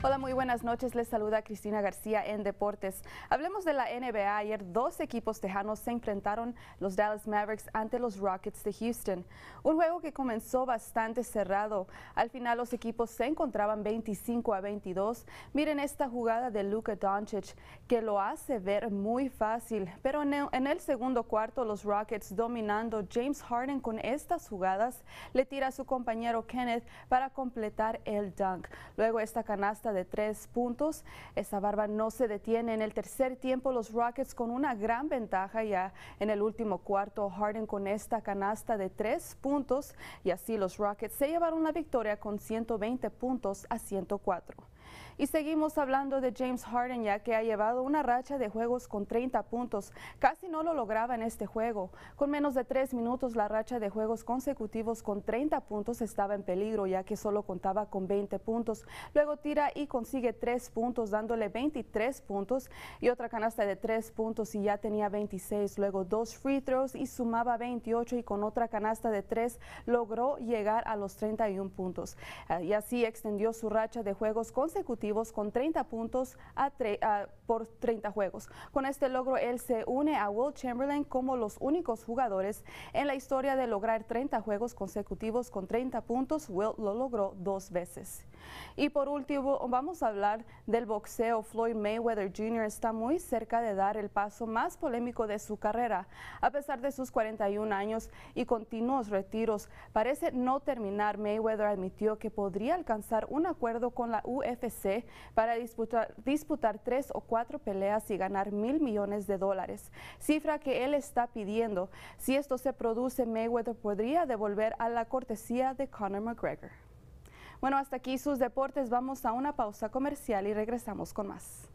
Hola, muy buenas noches. Les saluda Cristina García en Deportes. Hablemos de la NBA. Ayer dos equipos tejanos se enfrentaron los Dallas Mavericks ante los Rockets de Houston. Un juego que comenzó bastante cerrado. Al final los equipos se encontraban 25 a 22. Miren esta jugada de Luka Doncic que lo hace ver muy fácil. Pero en el segundo cuarto los Rockets dominando James Harden con estas jugadas le tira a su compañero Kenneth para completar el dunk. Luego esta canasta de tres puntos. Esa barba no se detiene. En el tercer tiempo, los Rockets con una gran ventaja ya en el último cuarto. Harden con esta canasta de tres puntos y así los Rockets se llevaron la victoria con 120 puntos a 104. Y seguimos hablando de James Harden ya que ha llevado una racha de juegos con 30 puntos. Casi no lo lograba en este juego. Con menos de tres minutos la racha de juegos consecutivos con 30 puntos estaba en peligro ya que solo contaba con 20 puntos. Luego tira y consigue tres puntos dándole 23 puntos y otra canasta de tres puntos y ya tenía 26. Luego dos free throws y sumaba 28 y con otra canasta de tres logró llegar a los 31 puntos. Y así extendió su racha de juegos consecutivos con 30 puntos a por 30 juegos. Con este logro, él se une a Will Chamberlain como los únicos jugadores en la historia de lograr 30 juegos consecutivos con 30 puntos. Will lo logró dos veces. Y por último, vamos a hablar del boxeo. Floyd Mayweather Jr. está muy cerca de dar el paso más polémico de su carrera. A pesar de sus 41 años y continuos retiros, parece no terminar. Mayweather admitió que podría alcanzar un acuerdo con la UFC para disputar, disputar tres o cuatro peleas y ganar mil millones de dólares, cifra que él está pidiendo. Si esto se produce, Mayweather podría devolver a la cortesía de Conor McGregor. Bueno, hasta aquí sus deportes. Vamos a una pausa comercial y regresamos con más.